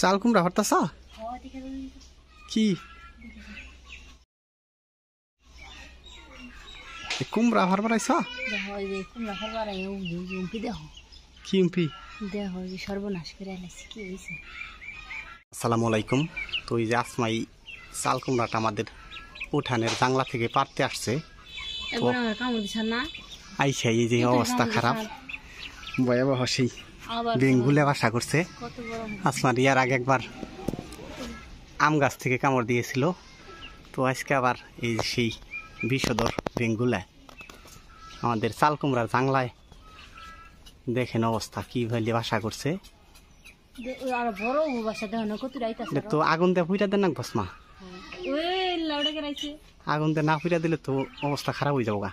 চাল কুমড়া কি কুমড়া বাড়াইছ কি আসসালামু আলাইকুম তো এই যে আসমাই চাল কুমড়াটা আমাদের উঠানের জাংলা থেকে পারতে আসছে আইসাই এই যে অবস্থা খারাপ ভয়াবহ সেই ডেঙ্গুলে বাসা করছে আসমার ইয়ার আগে একবার আম গাছ থেকে কামড় দিয়েছিল তো আজকে আবার এই সেই বিষধর ডেঙ্গুলে আমাদের চালকুমড়ার জাংলায় দেখেন অবস্থা কি ভাইলে বাসা করছে তো আগুন দেয় ফুইটা দেন না ভসমা হ্যাঁ। আগুন দেয় না ফুইটা দিলে তো অবস্থা খারাপ হয়ে যাবো গা